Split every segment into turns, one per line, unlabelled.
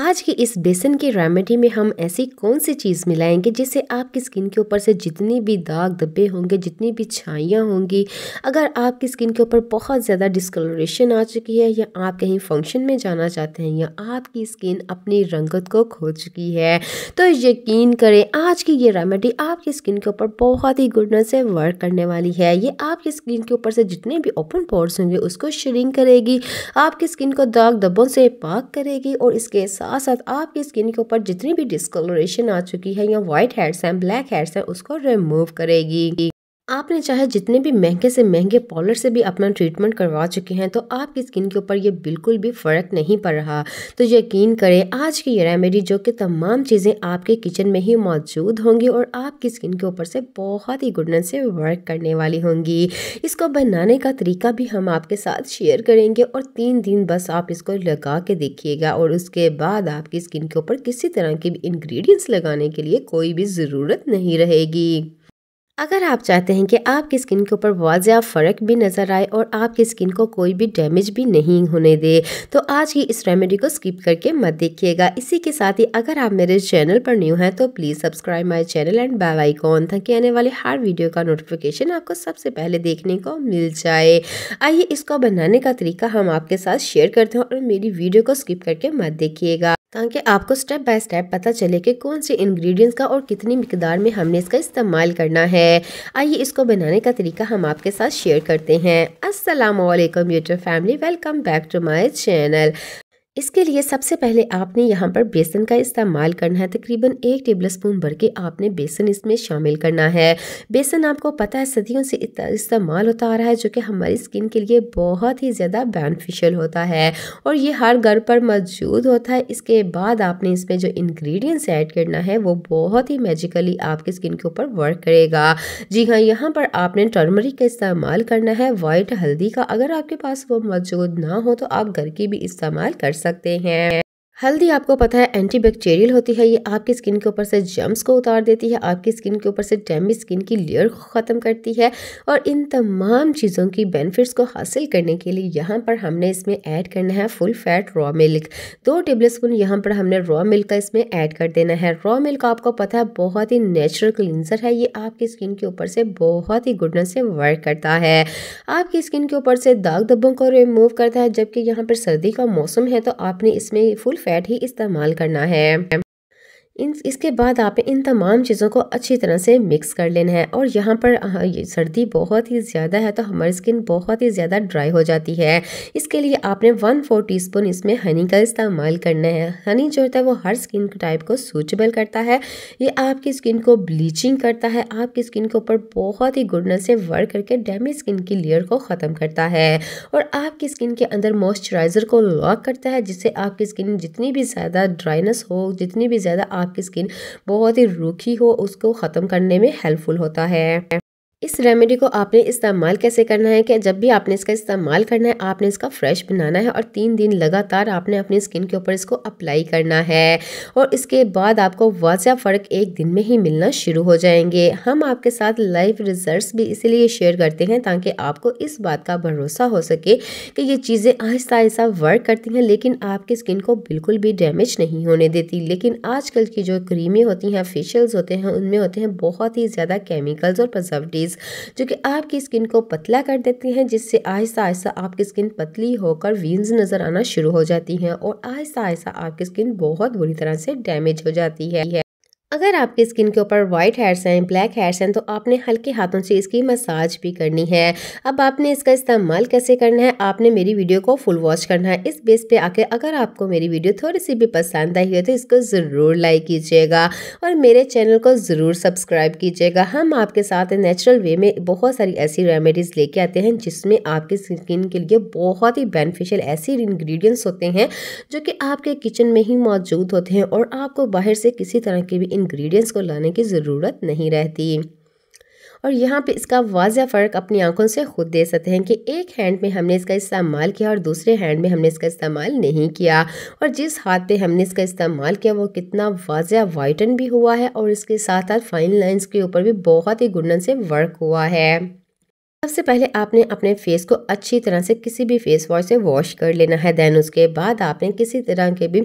आज की इस बेसन की रेमेडी में हम ऐसी कौन सी चीज़ मिलाएंगे जिससे आपकी स्किन के ऊपर से जितनी भी दाग धब्बे होंगे जितनी भी छाइयाँ होंगी अगर आपकी स्किन के ऊपर बहुत ज़्यादा डिस्कलरेशन आ चुकी है या आप कहीं फंक्शन में जाना चाहते हैं या आपकी स्किन अपनी रंगत को खो चुकी है तो यकीन करें आज की ये रेमेडी आपकी स्किन के ऊपर बहुत ही गुडनेस से वर्क करने वाली है ये आपकी स्किन के ऊपर से जितने भी ओपन पोर्स होंगे उसको शरिंग करेगी आपकी स्किन को दाग धब्बों से पाक करेगी और इसके साथ साथ साथ आपकी स्किन के ऊपर जितनी भी डिस्कलोरेशन आ चुकी है या व्हाइट हेड्स हैं ब्लैक हेड्स हैं उसको रिमूव करेगी आपने चाहे जितने भी महंगे से महंगे पॉलर से भी अपना ट्रीटमेंट करवा चुके हैं तो आपकी स्किन के ऊपर ये बिल्कुल भी फ़र्क नहीं पड़ रहा तो यकीन करें आज की ये रेमेडी जो कि तमाम चीज़ें आपके किचन में ही मौजूद होंगी और आपकी स्किन के ऊपर से बहुत ही गुडनेस से वर्क करने वाली होंगी इसको बनाने का तरीका भी हम आपके साथ शेयर करेंगे और तीन दिन बस आप इसको लगा के देखिएगा और उसके बाद आपकी स्किन के ऊपर किसी तरह के भी इन्ग्रीडियंट्स लगाने के लिए कोई भी ज़रूरत नहीं रहेगी अगर आप चाहते हैं कि आपकी स्किन के ऊपर ज़्यादा फ़र्क भी नज़र आए और आपकी स्किन को कोई भी डैमेज भी नहीं होने दे तो आज की इस रेमेडी को स्किप करके मत देखिएगा इसी के साथ ही अगर आप मेरे चैनल पर न्यू हैं तो please subscribe my channel and bell icon ताकि आने वाले हर वीडियो का नोटिफिकेशन आपको सबसे पहले देखने को मिल जाए आइए इसको बनाने का तरीका हम आपके साथ शेयर करते हैं और मेरी वीडियो को स्किप करके मत देखिएगा ताकि आपको स्टेप बाय स्टेप पता चले कि कौन से इंग्रेडिएंट्स का और कितनी मकदार में हमने इसका इस्तेमाल करना है आइए इसको बनाने का तरीका हम आपके साथ शेयर करते हैं Aslam YouTube family welcome back to my channel इसके लिए सबसे पहले आपने यहाँ पर बेसन का इस्तेमाल करना है तकरीबन एक टेबल स्पून भर के आपने बेसन इसमें शामिल करना है बेसन आपको पता है सदियों से इस्तेमाल होता आ रहा है जो कि हमारी स्किन के लिए बहुत ही ज़्यादा बेनिफिशियल होता है और ये हर घर पर मौजूद होता है इसके बाद आपने इसमें जो इन्ग्रीडियंट्स ऐड करना है वो बहुत ही मैजिकली आपकी स्किन के ऊपर वर्क करेगा जी हाँ यहाँ पर आपने टर्मरिक का इस्तेमाल करना है वाइट हल्दी का अगर आपके पास वो मौजूद ना हो तो आप घर की भी इस्तेमाल कर सकते सकते हैं। हल्दी आपको पता है एंटीबैक्टीरियल होती है ये आपकी स्किन के ऊपर से जम्स को उतार देती है आपकी स्किन के ऊपर से डैमेज स्किन की लेयर को ख़त्म करती है और इन तमाम चीज़ों की बेनिफिट्स को हासिल करने के लिए यहाँ पर हमने इसमें ऐड करना है फुल फैट रॉ मिल्क दो टेबल स्पून यहाँ पर हमने रॉ मिल्क का इसमें ऐड कर देना है रॉ मिल्क आपको पता है बहुत ही नेचुरल क्लिनजर है ये आपकी स्किन के ऊपर से बहुत ही गुडनेस से वर्क करता है आपकी स्किन के ऊपर से दाग धब्बों को रिमूव करता है जबकि यहाँ पर सर्दी का मौसम है तो आपने इसमें फुल फैट ही इस्तेमाल करना है इन इसके बाद आपने इन तमाम चीज़ों को अच्छी तरह से मिक्स कर लेना है और यहाँ पर ये सर्दी बहुत ही ज़्यादा है तो हमारी स्किन बहुत ही ज़्यादा ड्राई हो जाती है इसके लिए आपने वन फोर टी इसमें हनी का इस्तेमाल करना है हनी जो होता है वो हर स्किन टाइप को सूचबल करता है ये आपकी स्किन को ब्लीचिंग करता है आपकी स्किन के ऊपर बहुत ही गुडनेस से वर्क करके डैमेज स्किन की लेयर को ख़त्म करता है और आपकी स्किन के अंदर मॉइस्चराइज़र को लॉक करता है जिससे आपकी स्किन जितनी भी ज़्यादा ड्राइनेस हो जितनी भी ज़्यादा आपकी स्किन बहुत ही रूखी हो उसको ख़त्म करने में हेल्पफुल होता है इस रेमेडी को आपने इस्तेमाल कैसे करना है कि जब भी आपने इसका इस्तेमाल करना है आपने इसका फ्रेश बनाना है और तीन दिन लगातार आपने अपनी स्किन के ऊपर इसको अप्लाई करना है और इसके बाद आपको वाजिया फ़र्क एक दिन में ही मिलना शुरू हो जाएंगे हम आपके साथ लाइव रिजल्ट्स भी इसीलिए शेयर करते हैं ताकि आपको इस बात का भरोसा हो सके कि ये चीज़ें आहिस्ता आहिस्ता वर्क करती हैं लेकिन आपकी स्किन को बिल्कुल भी डैमेज नहीं होने देती लेकिन आजकल की जो क्रीमें होती हैं फेशियल्स होते हैं उनमें होते हैं बहुत ही ज़्यादा केमिकल्स और प्रजर्वटिव रेज जो कि आपकी स्किन को पतला कर देती हैं जिससे आहिस्ता आहिस्ता आपकी स्किन पतली होकर वीन्स नज़र आना शुरू हो जाती हैं और आहिस्ता आहिस्ता आपकी स्किन बहुत बुरी तरह से डैमेज हो जाती है अगर आपके स्किन के ऊपर वाइट हेयर्स हैं ब्लैक हेयर्स हैं तो आपने हल्के हाथों से इसकी मसाज भी करनी है अब आपने इसका इस्तेमाल कैसे करना है आपने मेरी वीडियो को फुल वॉच करना है इस बेस पे आके अगर आपको मेरी वीडियो थोड़ी सी भी पसंद आई है तो इसको ज़रूर लाइक कीजिएगा और मेरे चैनल को ज़रूर सब्सक्राइब कीजिएगा हम आपके साथ नेचुरल वे में बहुत सारी ऐसी रेमेडीज़ लेके आते हैं जिसमें आपकी स्किन के लिए बहुत ही बेनिफिशियल ऐसे इन्ग्रीडियंट्स होते हैं जो कि आपके किचन में ही मौजूद होते हैं और आपको बाहर से किसी तरह की भी इंग्रेडिएंट्स को लाने की ज़रूरत नहीं रहती और यहाँ पे इसका वाजह फ़र्क अपनी आंखों से खुद दे सकते हैं कि एक हैंड में हमने इसका इस्तेमाल किया और दूसरे हैंड में हमने इसका इस्तेमाल नहीं किया और जिस हाथ पे हमने इसका इस्तेमाल किया वो कितना वाजह वाइटन भी हुआ है और इसके साथ साथ फाइन लाइंस के ऊपर भी बहुत ही गुंडन से वर्क हुआ है सबसे पहले आपने अपने फेस को अच्छी तरह से किसी भी फेस वॉश से वॉश कर लेना है दैन उसके बाद आपने किसी तरह के भी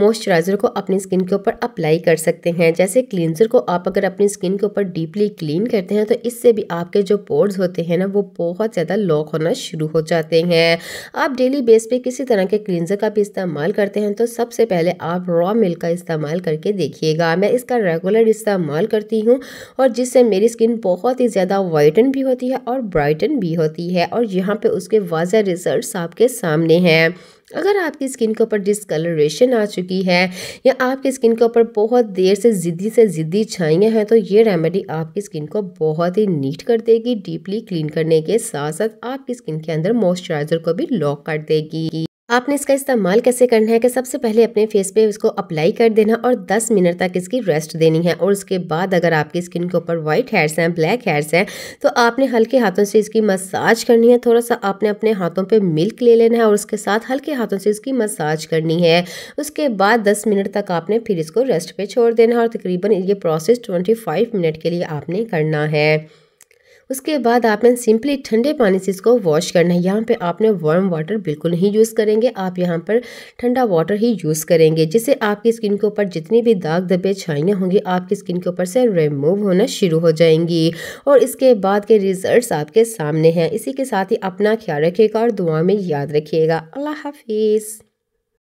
मॉइस्चराइज़र को अपनी स्किन के ऊपर अप्लाई कर सकते हैं जैसे क्लिनजर को आप अगर अपनी स्किन के ऊपर डीपली क्लीन करते हैं तो इससे भी आपके जो पोर्स होते हैं ना वो बहुत ज़्यादा लॉक होना शुरू हो जाते हैं आप डेली बेस पे किसी तरह के क्लींजर का भी इस्तेमाल करते हैं तो सबसे पहले आप रॉ मिल्क का इस्तेमाल करके देखिएगा मैं इसका रेगुलर इस्तेमाल करती हूँ और जिससे मेरी स्किन बहुत ही ज़्यादा वाइटन भी होती है और ब्राइटन भी होती है और यहाँ पर उसके वाजह रिजल्ट आपके सामने हैं अगर आपकी स्किन के ऊपर डिसकलरेशन आ चुकी है या आपकी स्किन के ऊपर बहुत देर से ज़िद्दी से ज़िद्दी छाइयाँ हैं तो ये रेमेडी आपकी स्किन को बहुत ही नीट कर देगी डीपली क्लीन करने के साथ साथ आपकी स्किन के अंदर मॉइस्चराइज़र को भी लॉक कर देगी आपने इसका इस्तेमाल कैसे करना है कि सबसे पहले अपने फेस पे इसको अप्लाई कर देना और 10 मिनट तक इसकी रेस्ट देनी है और उसके बाद अगर आपकी स्किन के ऊपर वाइट हेयर्स हैं ब्लैक हेयर्स हैं तो आपने हल्के हाथों से इसकी मसाज करनी है थोड़ा सा आपने अपने हाथों पर मिल्क ले लेना है और उसके साथ हल्के हाथों से इसकी मसाज करनी है उसके बाद दस मिनट तक आपने फिर इसको रेस्ट पर छोड़ देना है और तकरीबन ये प्रोसेस ट्वेंटी मिनट के लिए आपने करना है उसके बाद आपने सिंपली ठंडे पानी से इसको वॉश करना है यहाँ पे आपने वार्म वाटर बिल्कुल नहीं यूज़ करेंगे आप यहाँ पर ठंडा वाटर ही यूज़ करेंगे जिससे आपकी स्किन के ऊपर जितनी भी दाग धब्बे छाइयाँ होंगी आपकी स्किन के ऊपर से रिमूव होना शुरू हो जाएंगी और इसके बाद के रिजल्ट आपके सामने हैं इसी के साथ ही अपना ख्याल रखिएगा और दुआ में याद रखिएगा अल्लाह हाफिज़